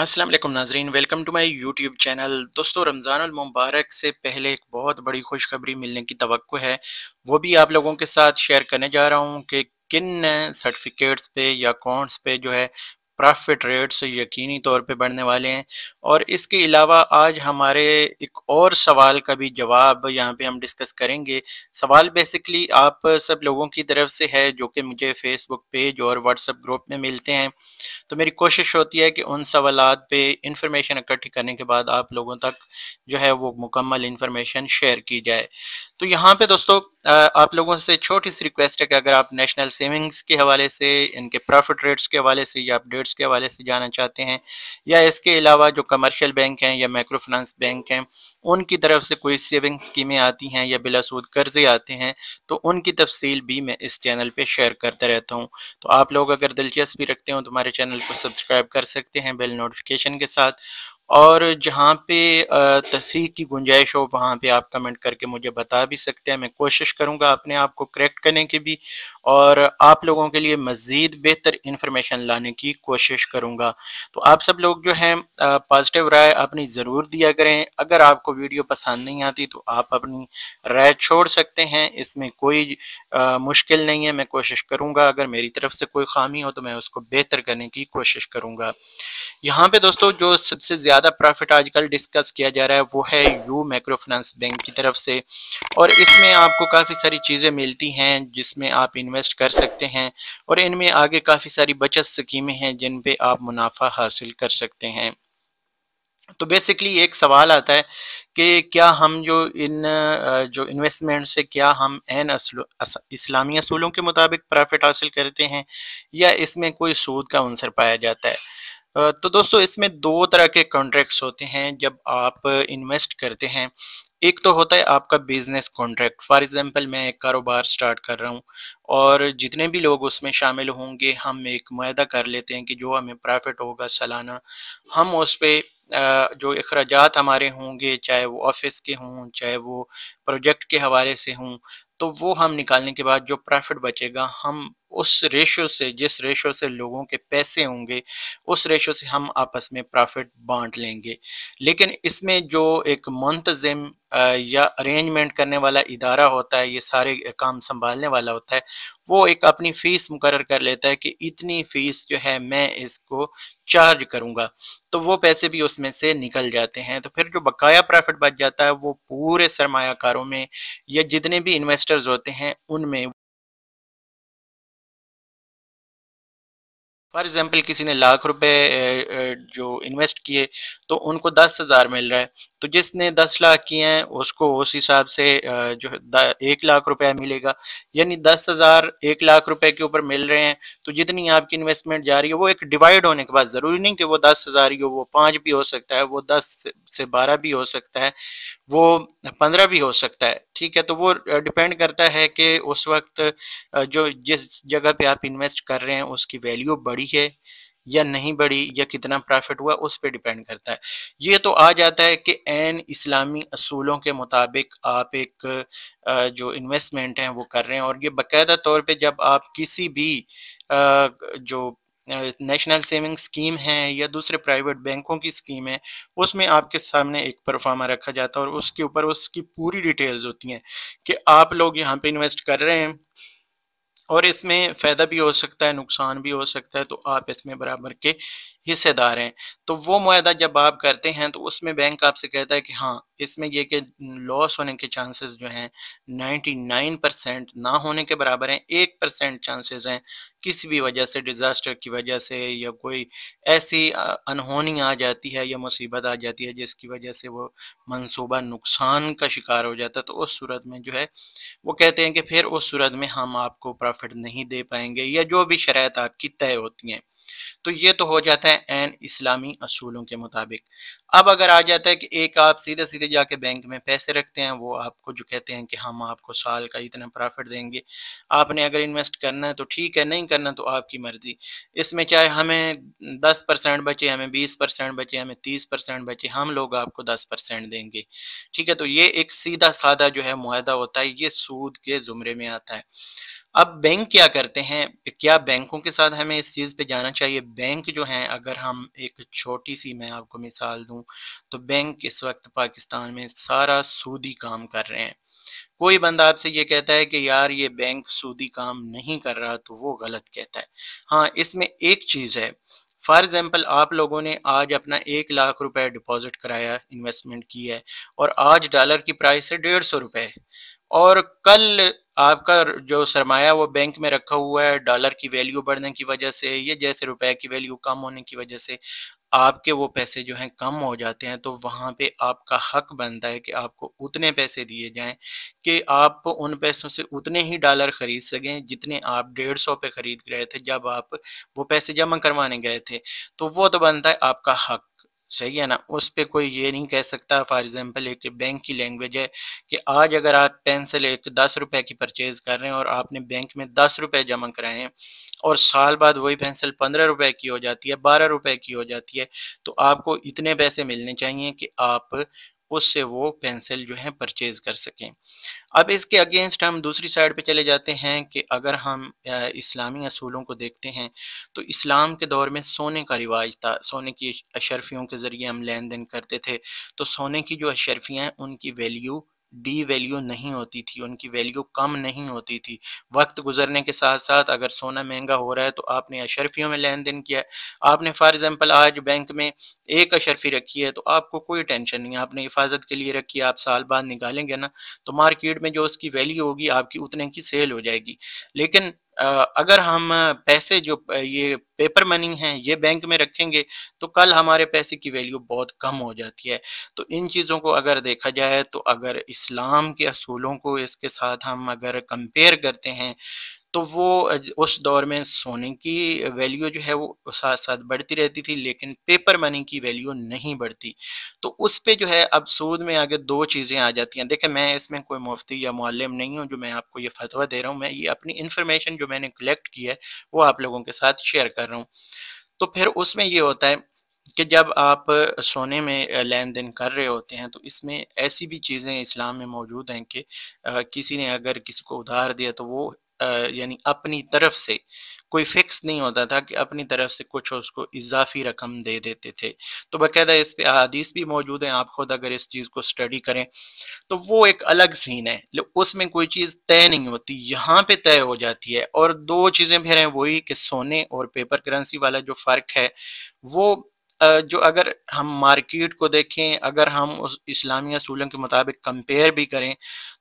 असलम नाजरीन welcome to my YouTube channel दोस्तों रमज़ान मुबारक से पहले एक बहुत बड़ी खुशखबरी मिलने की तो है वो भी आप लोगों के साथ शेयर करने जा रहा हूँ कि किन सर्टिफिकेट्स पे या अकाउंट्स पे जो है प्रॉफिट रेट्स यकीनी तौर पे बढ़ने वाले हैं और इसके अलावा आज हमारे एक और सवाल का भी जवाब यहाँ पे हम डिस्कस करेंगे सवाल बेसिकली आप सब लोगों की तरफ से है जो कि मुझे फेसबुक पेज और व्हाट्सएप ग्रुप में मिलते हैं तो मेरी कोशिश होती है कि उन सवाल पे इंफॉर्मेशन इकट्ठी करने के बाद आप लोगों तक जो है वो मुकम्मल इंफॉर्मेशन शेयर की जाए तो यहाँ पे दोस्तों आप लोगों से छोटी सी रिक्वेस्ट है कि अगर आप नेशनल सेविंग्स के हवाले से इनके प्रॉफिट रेट्स के हवाले से या अपडेट्स के हवाले से जाना चाहते हैं या इसके अलावा जो कमर्शियल बैंक हैं या माइक्रो फाइनेंस बैंक हैं उनकी तरफ से कोई सेविंग स्कीमें आती हैं या बिलासूद कर्जे आते हैं तो उनकी तफसील भी मैं इस चैनल पर शेयर करता रहता हूँ तो आप लोग अगर दिलचस्पी रखते हो तो हमारे चैनल को सब्सक्राइब कर सकते हैं बेल नोटिफिकेशन के साथ और जहाँ पे तस्ह की गुंजाइश हो वहाँ पे आप कमेंट करके मुझे बता भी सकते हैं मैं कोशिश करूँगा अपने आप को करेक्ट करने की भी और आप लोगों के लिए मज़ीद बेहतर इन्फॉर्मेशन लाने की कोशिश करूँगा तो आप सब लोग जो हैं पॉजिटिव राय अपनी ज़रूर दिया करें अगर आपको वीडियो पसंद नहीं आती तो आप अपनी राय छोड़ सकते हैं इसमें कोई आ, मुश्किल नहीं है मैं कोशिश करूँगा अगर मेरी तरफ से कोई खामी हो तो मैं उसको बेहतर करने की कोशिश करूँगा यहाँ पर दोस्तों जो सबसे ज़्यादा ज़्यादा प्रॉफिट आजकल डिस्कस किया जा रहा है वो है यू माइक्रो फाइनेंस बैंक की तरफ से और इसमें आपको काफ़ी सारी चीज़ें मिलती हैं जिसमें आप इन्वेस्ट कर सकते हैं और इनमें आगे काफ़ी सारी बचत स्कीमें हैं जिन पे आप मुनाफा हासिल कर सकते हैं तो बेसिकली एक सवाल आता है कि क्या हम जो इन जो इन्वेस्टमेंट से क्या हम एन इस्लामी असूलों के मुताबिक प्रॉफिट हासिल करते हैं या इसमें कोई सूद का अंसर पाया जाता है तो दोस्तों इसमें दो तरह के कॉन्ट्रैक्ट्स होते हैं जब आप इन्वेस्ट करते हैं एक तो होता है आपका बिजनेस कॉन्ट्रैक्ट फॉर एग्जांपल मैं एक कारोबार स्टार्ट कर रहा हूँ और जितने भी लोग उसमें शामिल होंगे हम एक माह कर लेते हैं कि जो हमें प्रॉफिट होगा सालाना हम उस पर जो अखराज हमारे होंगे चाहे वो ऑफिस के हों चाहे वो प्रोजेक्ट के हवाले से हों तो वो हम निकालने के बाद जो प्रॉफिट बचेगा हम उस रेशो से जिस रेशो से लोगों के पैसे होंगे उस रेशो से हम आपस में प्रॉफिट बांट लेंगे लेकिन इसमें जो एक मुंतजिम या अरेंजमेंट करने वाला इदारा होता है ये सारे काम संभालने वाला होता है वो एक अपनी फ़ीस मुकर कर लेता है कि इतनी फ़ीस जो है मैं इसको चार्ज करूंगा तो वो पैसे भी उसमें से निकल जाते हैं तो फिर जो बकाया प्रॉफिट बच जाता है वो पूरे सरमाकारों में या जितने भी इन्वेस्टर्स होते हैं उनमें फॉर एग्जांपल किसी ने लाख रुपए जो इन्वेस्ट किए तो उनको दस हज़ार मिल रहा है तो जिसने दस लाख किए हैं उसको उस हिसाब से जो है एक लाख रुपया मिलेगा यानी दस हज़ार एक लाख रुपए के ऊपर मिल रहे हैं तो जितनी आपकी इन्वेस्टमेंट जा रही है वो एक डिवाइड होने के बाद ज़रूरी नहीं कि वो दस हज़ार ही हो वो पांच भी हो सकता है वो दस से बारह भी हो सकता है वो पंद्रह भी हो सकता है ठीक है तो वो डिपेंड करता है कि उस वक्त जो जिस जगह पे आप इन्वेस्ट कर रहे हैं उसकी वैल्यू बड़ी है या नहीं बढ़ी या कितना प्रॉफिट हुआ उस पर डिपेंड करता है ये तो आ जाता है कि एन इस्लामी असूलों के मुताबिक आप एक जो इन्वेस्टमेंट है वो कर रहे हैं और ये बाकायदा तौर पे जब आप किसी भी जो नेशनल सेविंग स्कीम है या दूसरे प्राइवेट बैंकों की स्कीम है उसमें आपके सामने एक परफार्मा रखा जाता है और उसके ऊपर उसकी पूरी डिटेल्स होती हैं कि आप लोग यहाँ पे इन्वेस्ट कर रहे हैं और इसमें फ़ायदा भी हो सकता है नुकसान भी हो सकता है तो आप इसमें बराबर के हिस्सेदार हैं तो वो माहा जब आप करते हैं तो उसमें बैंक आपसे कहता है कि हाँ इसमें यह कि लॉस होने के चांसेस जो हैं 99 परसेंट ना होने के बराबर हैं एक परसेंट चांसेस हैं किसी भी वजह से डिज़ास्टर की वजह से या कोई ऐसी अनहोनी आ जाती है या मुसीबत आ जाती है जिसकी वजह से वो मंसूबा नुकसान का शिकार हो जाता है तो उस सूरत में जो है वो कहते हैं कि फिर उस सूरत में हम आपको प्रॉफिट नहीं दे पाएंगे या जो भी शरात आपकी तय होती हैं तो ये तो हो जाता है एन इस्लामी असूलों के मुताबिक अब अगर आ जाता है कि एक आप सीधे सीधे जाके बैंक में पैसे रखते हैं वो आपको जो कहते हैं कि हम आपको साल का इतना प्रॉफिट देंगे आपने अगर इन्वेस्ट करना है तो ठीक है नहीं करना तो आपकी मर्जी इसमें चाहे हमें दस परसेंट बचे हमें बीस परसेंट बचे हमें तीस परसेंट बचे हम लोग आपको दस परसेंट देंगे ठीक है तो ये एक सीधा साधा जो है मुहिदा होता है ये सूद के जुमरे में आता है अब बैंक क्या करते हैं क्या बैंकों के साथ हमें इस चीज़ पे जाना चाहिए बैंक जो हैं अगर हम एक छोटी सी मैं आपको मिसाल दूं तो बैंक इस वक्त पाकिस्तान में सारा सूदी काम कर रहे हैं कोई बंदा आपसे ये कहता है कि यार ये बैंक सूदी काम नहीं कर रहा तो वो गलत कहता है हाँ इसमें एक चीज़ है फॉर एग्जाम्पल आप लोगों ने आज अपना एक लाख रुपए डिपॉजिट कराया इन्वेस्टमेंट की है और आज डॉलर की प्राइस है डेढ़ सौ रुपए और कल आपका जो सरमाया वो बैंक में रखा हुआ है डॉलर की वैल्यू बढ़ने की वजह से या जैसे रुपए की वैल्यू कम होने की वजह से आपके वो पैसे जो हैं कम हो जाते हैं तो वहाँ पे आपका हक बनता है कि आपको उतने पैसे दिए जाएं कि आप उन पैसों से उतने ही डॉलर ख़रीद सकें जितने आप डेढ़ सौ पे ख़रीद गए थे जब आप वो पैसे जमा करवाने गए थे तो वो तो बनता है आपका हक सही है ना उस पर कोई ये नहीं कह सकता फॉर एग्जांपल एक बैंक की लैंग्वेज है कि आज अगर आप पेंसिल एक दस रुपए की परचेज कर रहे हैं और आपने बैंक में दस रुपए जमा कराए हैं और साल बाद वही पेंसिल पंद्रह रुपए की हो जाती है बारह रुपए की हो जाती है तो आपको इतने पैसे मिलने चाहिए कि आप उससे वो पेंसिल जो है परचेज कर सकें अब इसके अगेंस्ट हम दूसरी साइड पे चले जाते हैं कि अगर हम इस्लामी असूलों को देखते हैं तो इस्लाम के दौर में सोने का रिवाज था सोने की अशरफियों के ज़रिए हम लेन देन करते थे तो सोने की जो अशरफियाँ हैं उनकी वैल्यू डी वैल्यू नहीं होती थी उनकी वैल्यू कम नहीं होती थी वक्त गुजरने के साथ साथ अगर सोना महंगा हो रहा है तो आपने अशरफियों में लेन देन किया है आपने फॉर एग्जांपल आज बैंक में एक अशरफी रखी है तो आपको कोई टेंशन नहीं है आपने हिफाजत के लिए रखी है आप साल बाद निकालेंगे ना तो मार्केट में जो उसकी वैल्यू होगी आपकी उतने की सेल हो जाएगी लेकिन अगर हम पैसे जो ये पेपर मनी है ये बैंक में रखेंगे तो कल हमारे पैसे की वैल्यू बहुत कम हो जाती है तो इन चीज़ों को अगर देखा जाए तो अगर इस्लाम के असूलों को इसके साथ हम अगर कंपेयर करते हैं तो वो उस दौर में सोने की वैल्यू जो है वो साथ साथ बढ़ती रहती थी लेकिन पेपर मनी की वैल्यू नहीं बढ़ती तो उस पर जो है अब सूद में आगे दो चीज़ें आ जाती हैं देखें मैं इसमें कोई मुफ्ती या मालम नहीं हूँ जो मैं आपको ये फतवा दे रहा हूँ मैं ये अपनी इन्फॉर्मेशन जो मैंने कलेक्ट की है वो आप लोगों के साथ शेयर कर रहा हूँ तो फिर उसमें ये होता है कि जब आप सोने में लेन देन कर रहे होते हैं तो इसमें ऐसी भी चीज़ें इस्लाम में मौजूद हैं कि किसी ने अगर किसी को उधार दिया तो वो यानी अपनी तरफ से कोई फिक्स नहीं होता था कि अपनी तरफ से कुछ उसको इजाफी रकम दे देते थे तो बाकायदा इस पे अदीस भी मौजूद हैं आप खुद अगर इस चीज़ को स्टडी करें तो वो एक अलग सीन है उसमें कोई चीज़ तय नहीं होती यहाँ पे तय हो जाती है और दो चीज़ें फिर हैं वही कि सोने और पेपर करेंसी वाला जो फ़र्क है वो जो अगर हम मार्केट को देखें अगर हम उस इस्लामी असूलों के मुताबिक कंपेयर भी करें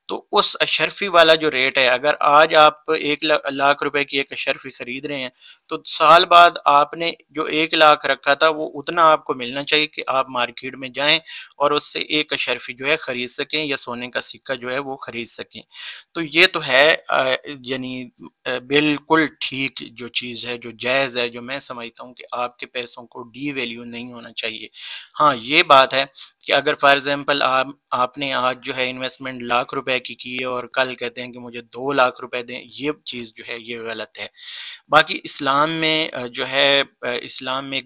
तो उस अशरफी वाला जो रेट है अगर आज आप एक लाख रुपए की एक अशरफी खरीद रहे हैं तो साल बाद आपने जो एक लाख रखा था वो उतना आपको मिलना चाहिए कि आप मार्केट में जाएं और उससे एक अशरफी जो है खरीद सकें या सोने का सिक्का जो है वो खरीद सकें तो ये तो है यानी बिल्कुल ठीक जो चीज़ है जो जायज़ है जो मैं समझता हूँ कि आपके पैसों को डी वैल्यू नहीं होना चाहिए हाँ ये बात है कि अगर फॉर एग्जांपल आप आपने आज जो है इन्वेस्टमेंट लाख रुपए की की है और कल कहते हैं कि मुझे दो लाख रुपए दें ये चीज़ जो है ये गलत है बाकी इस्लाम में जो है इस्लाम में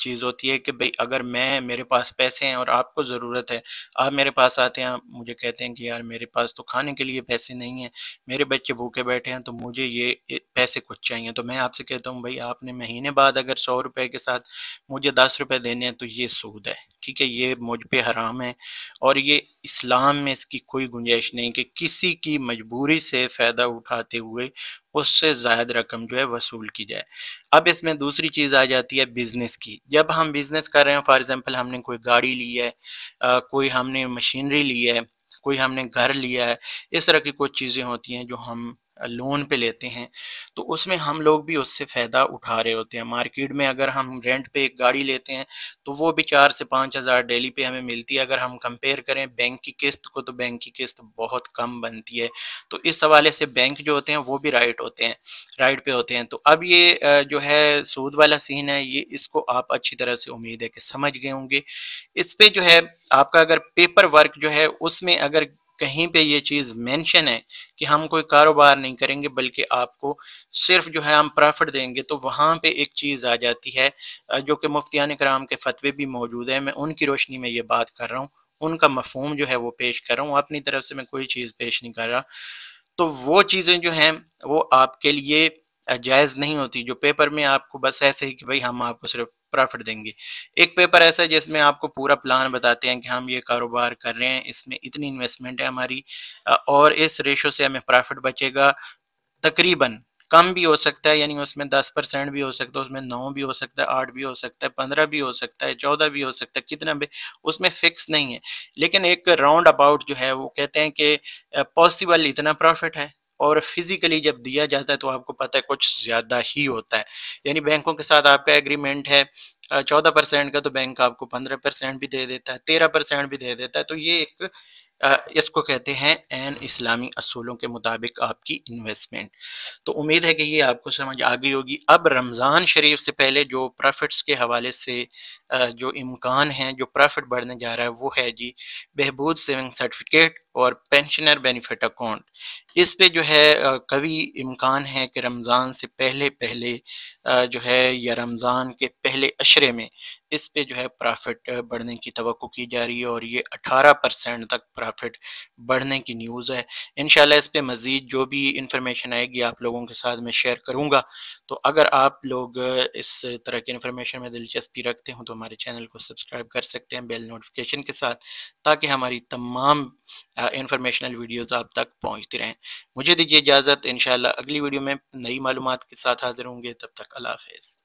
चीज़ होती है कि भाई अगर मैं मेरे पास पैसे हैं और आपको ज़रूरत है आप मेरे पास आते हैं मुझे कहते हैं कि यार मेरे पास तो खाने के लिए पैसे नहीं हैं मेरे बच्चे भूखे बैठे हैं तो मुझे ये पैसे कुछ चाहिए तो मैं आपसे कहता हूँ भाई आपने महीने बाद अगर सौ रुपये के साथ मुझे दस रुपये देने हैं तो ये सूद है ठीक है ये मुझ पे हराम है और ये इस्लाम में इसकी कोई गुंजाइश नहीं कि किसी की मजबूरी से फ़ायदा उठाते हुए उससे जायद रकम जो है वसूल की जाए अब इसमें दूसरी चीज़ आ जाती है बिज़नेस की जब हम बिज़नेस कर रहे हैं फॉर एग्ज़ाम्पल हमने कोई गाड़ी ली है आ, कोई हमने मशीनरी ली है कोई हमने घर लिया है इस तरह की कुछ चीज़ें होती हैं जो हम लोन पे लेते हैं तो उसमें हम लोग भी उससे फ़ायदा उठा रहे होते हैं मार्केट में अगर हम रेंट पे एक गाड़ी लेते हैं तो वो भी चार से पाँच हज़ार डेली पे हमें मिलती है अगर हम कंपेयर करें बैंक की किस्त को तो बैंक की किस्त बहुत कम बनती है तो इस हवाले से बैंक जो होते हैं वो भी राइट होते हैं राइट पे होते हैं तो अब ये जो है सूद वाला सीन है ये इसको आप अच्छी तरह से उम्मीद है कि समझ गए होंगे इस पर जो है आपका अगर पेपर वर्क जो है उसमें अगर कहीं पे ये चीज़ मेंशन है कि हम कोई कारोबार नहीं करेंगे बल्कि आपको सिर्फ जो है हम प्रॉफिट देंगे तो वहाँ पे एक चीज़ आ जाती है जो कि मुफ्तियान कराम के फतवे भी मौजूद हैं मैं उनकी रोशनी में ये बात कर रहा हूँ उनका मफहम जो है वो पेश कर रहा हूँ अपनी तरफ से मैं कोई चीज़ पेश नहीं कर रहा तो वो चीज़ें जो हैं वो आपके लिए जायज़ नहीं होती जो पेपर में आपको बस ऐसे ही कि भाई हम आपको सिर्फ प्रॉफिट देंगे एक पेपर ऐसा है जिसमें आपको पूरा प्लान बताते हैं कि हम ये कारोबार कर रहे हैं इसमें इतनी इन्वेस्टमेंट है हमारी और इस रेशो से हमें प्रॉफिट बचेगा तकरीबन कम भी हो सकता है यानी उसमें दस परसेंट भी हो सकता है उसमें नौ भी हो सकता है आठ भी हो सकता है पंद्रह भी हो सकता है चौदह भी हो सकता है कितना भी उसमें फिक्स नहीं है लेकिन एक राउंड अबाउट जो है वो कहते हैं कि पॉसिबल इतना प्रॉफिट है और फिजिकली जब दिया जाता है तो आपको पता है कुछ ज़्यादा ही होता है यानी बैंकों के साथ आपका एग्रीमेंट है चौदह परसेंट का तो बैंक आपको पंद्रह परसेंट भी दे देता है तेरह परसेंट भी दे देता है तो ये एक इसको कहते हैं एन इस्लामी असूलों के मुताबिक आपकी इन्वेस्टमेंट तो उम्मीद है कि ये आपको समझ आ गई होगी अब रमज़ान शरीफ से पहले जो प्रॉफिट्स के हवाले से जो इम्कान है जो प्रॉफिट बढ़ने जा रहा है वो है जी बहबूद सेविंग सर्टिफिकेट और पेंशनर बेनिफिट अकाउंट इस पे जो है कभी इम्कान है कि रमज़ान से पहले पहले जो है या रमज़ान के पहले अशरे में इस पे जो है प्रॉफिट बढ़ने की तो की जा रही है और ये 18 परसेंट तक प्रॉफिट बढ़ने की न्यूज़ है इन इस पर मज़ीद जो भी इंफॉर्मेशन आएगी आप लोगों के साथ मैं शेयर करूँगा तो अगर आप लोग इस तरह की इन्फॉर्मेशन में दिलचस्पी रखते हो तो हमारे चैनल को सब्सक्राइब कर सकते हैं बेल नोटिफिकेशन के साथ ताकि हमारी तमाम इंफॉर्मेशनल वीडियोस आप तक पहुंचती रहें मुझे दीजिए इजाज़त इंशाल्लाह अगली वीडियो में नई मालूम के साथ हाजिर होंगे तब तक अल्लाह हाफिज़